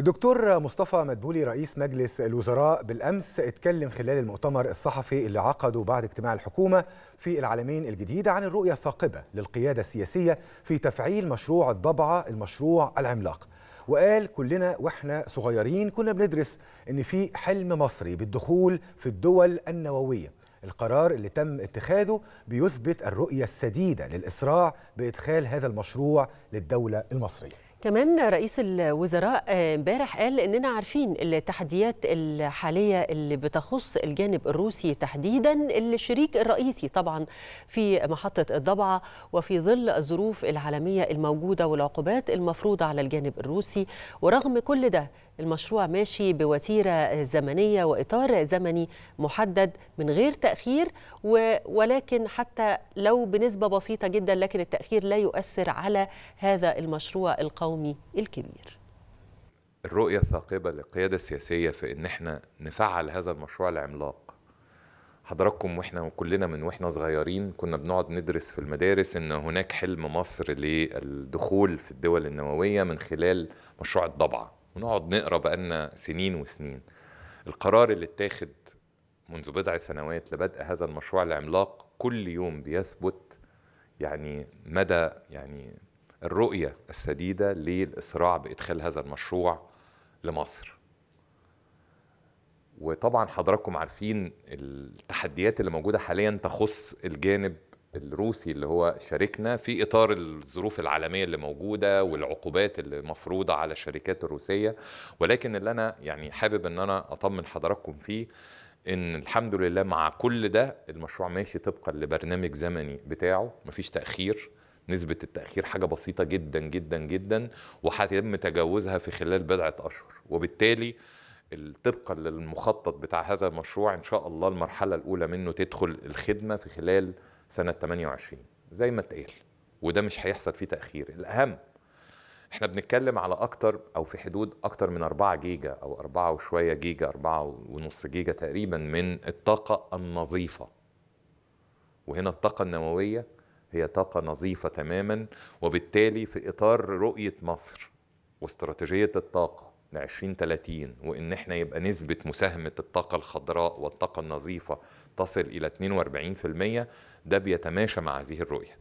الدكتور مصطفى مدبولي رئيس مجلس الوزراء بالامس اتكلم خلال المؤتمر الصحفي اللي عقده بعد اجتماع الحكومه في العالمين الجديد عن الرؤيه الثاقبه للقياده السياسيه في تفعيل مشروع الضبعه المشروع العملاق وقال كلنا واحنا صغيرين كنا بندرس ان في حلم مصري بالدخول في الدول النوويه القرار اللي تم اتخاذه بيثبت الرؤيه السديده للاسراع بادخال هذا المشروع للدوله المصريه كمان رئيس الوزراء امبارح قال اننا عارفين التحديات الحاليه اللي بتخص الجانب الروسي تحديدا الشريك الرئيسي طبعا في محطه الضبعه وفي ظل الظروف العالميه الموجوده والعقوبات المفروضه على الجانب الروسي ورغم كل ده المشروع ماشي بوتيرة زمنية وإطار زمني محدد من غير تأخير ولكن حتى لو بنسبة بسيطة جدا لكن التأخير لا يؤثر على هذا المشروع القومي الكبير الرؤية الثاقبة للقيادة السياسية في إن إحنا نفعل هذا المشروع العملاق حضراتكم واحنا كلنا من واحنا صغيرين كنا بنقعد ندرس في المدارس ان هناك حلم مصر للدخول في الدول النوويه من خلال مشروع الضبعه ونقعد نقرا بقالنا سنين وسنين القرار اللي اتاخد منذ بضع سنوات لبدء هذا المشروع العملاق كل يوم بيثبت يعني مدى يعني الرؤية السديدة للإسراع بإدخال هذا المشروع لمصر وطبعا حضراتكم عارفين التحديات اللي موجودة حاليا تخص الجانب الروسي اللي هو شاركنا في اطار الظروف العالميه اللي موجوده والعقوبات اللي مفروضه على الشركات الروسيه ولكن اللي انا يعني حابب ان انا اطمن حضراتكم فيه ان الحمد لله مع كل ده المشروع ماشي طبقا لبرنامج زمني بتاعه مفيش تاخير نسبة التأخير حاجة بسيطة جدا جدا جدا وهيتم تجاوزها في خلال بضعة أشهر وبالتالي طبقا للمخطط بتاع هذا المشروع إن شاء الله المرحلة الأولى منه تدخل الخدمة في خلال سنة 28 زي ما اتقال وده مش هيحصل فيه تأخير الأهم احنا بنتكلم على اكتر او في حدود اكتر من 4 جيجا او 4 وشوية جيجا 4 ونص جيجا تقريبا من الطاقة النظيفة وهنا الطاقة النووية هي طاقة نظيفة تماما وبالتالي في اطار رؤية مصر واستراتيجية الطاقة ل 2030 وان احنا يبقى نسبه مساهمه الطاقه الخضراء والطاقه النظيفه تصل الى 42% ده بيتماشى مع هذه الرؤيه